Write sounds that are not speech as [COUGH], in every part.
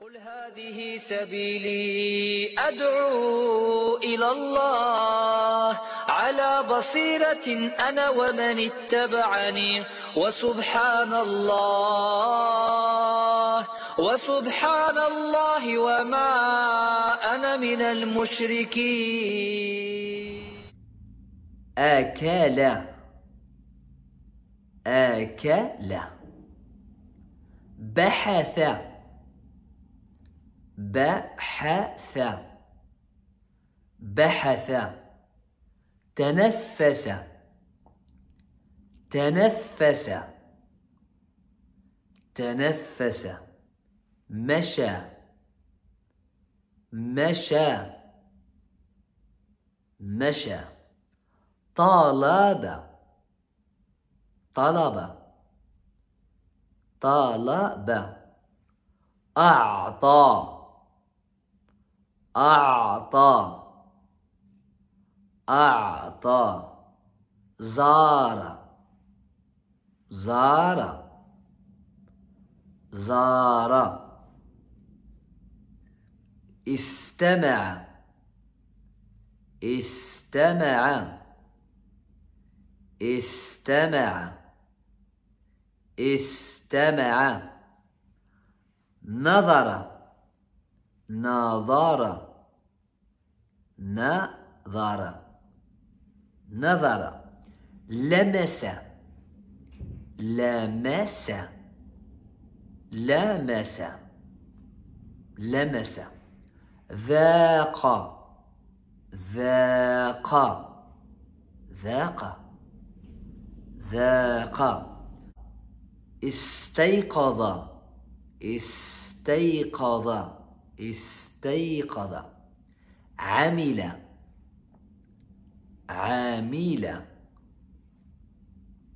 قل هذه سبيلي أدعو إلى الله على بصيرة أنا ومن اتبعني وسبحان الله وسبحان الله وما أنا من المشركين أكل أكل بحث بحث بحث تنفس تنفس تنفس مشى مشى مشى طالب طلب طالب أعطى أعطى أعطى زار زار زار استمع استمع استمع استمع نظر نظر نظر نظر لمس لمس لمس لمس ذاق ذاق ذاق ذاق استيقظ استيقظ استيقظ عمل عامل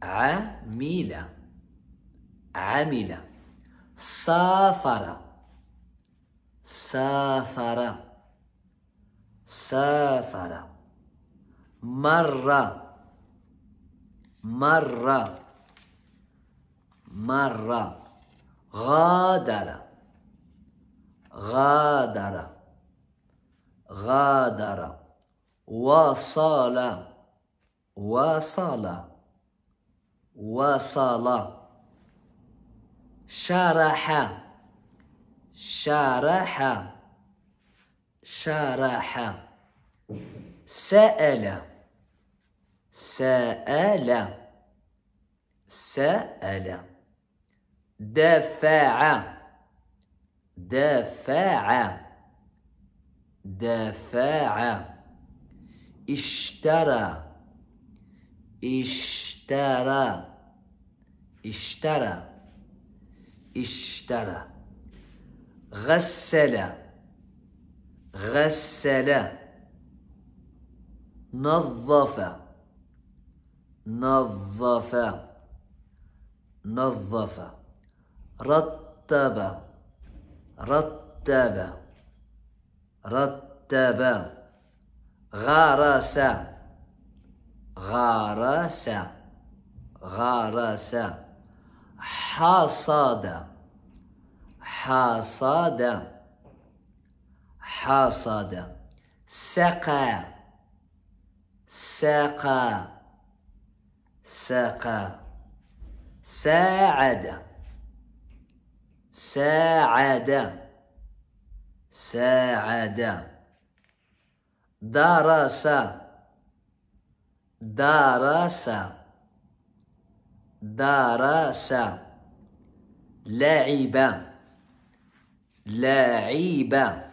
عامل عمل سافر سافر سافر مر مر مر غادر غادر غادر وصل وصل وصل شرح شرح شرح سأل سأل سأل دفع دفع دفع اشترى اشترى اشترى اشترى غسل غسل نظف نظف نظف رتب رتب رتب غرس غرس غرس حصد حصد حصد سقى سقى سقى ساعد ساعد ساعد درس درس درس لعب لعب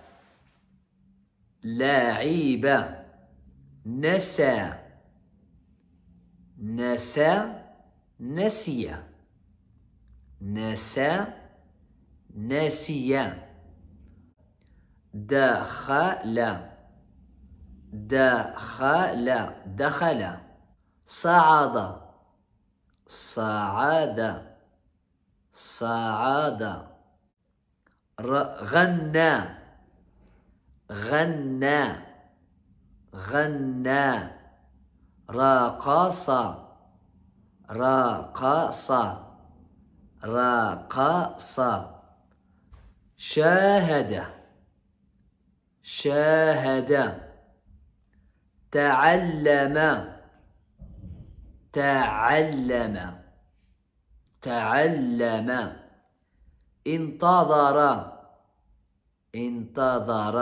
لعب نسى نسى نسي نسى نسي دخل دخل دخل صعد صعد صعد غنى غنى غنى راقص راقص راقص شاهد شاهد تعلم تعلم تعلم انتظر انتظر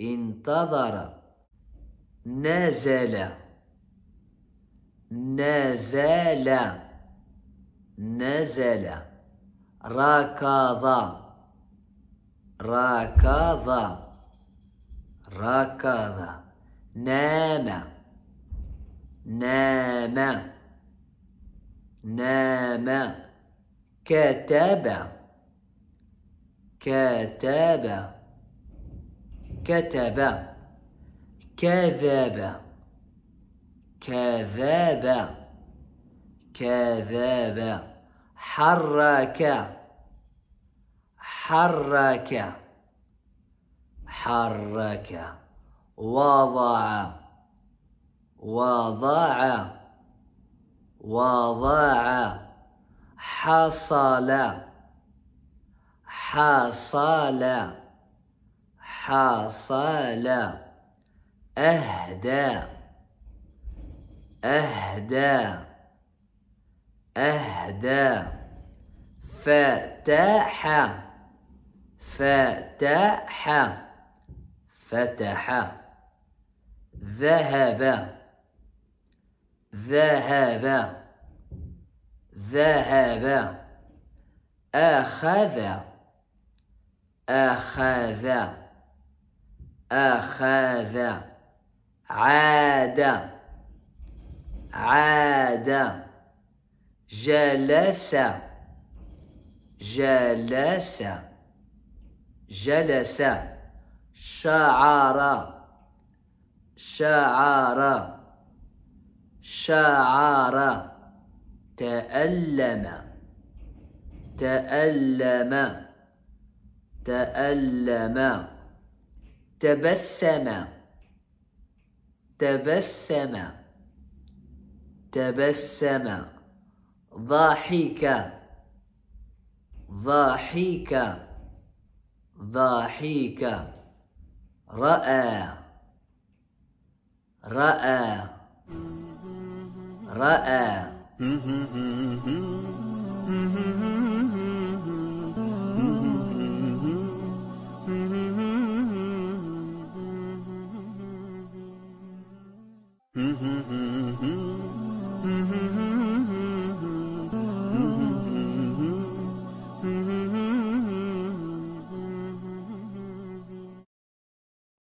انتظر نزل نزل نزل ركض ركض ركض نام نام نام كتب كتب كتب كذب كذب كذب حرك حرك حرك وضع وضع وضع حصل حصل حصل أهدى أهدى أهدى فتح فتح فتح ذهب ذهب ذهب أخذ أخذ أخذ عاد عاد جلس جلس جلس شعر شعر شعر تألم تألم تألم تبسم تبسم تبسم ضحك ضحك ضحك رأى رأى رأى Mm-hmm. [LAUGHS]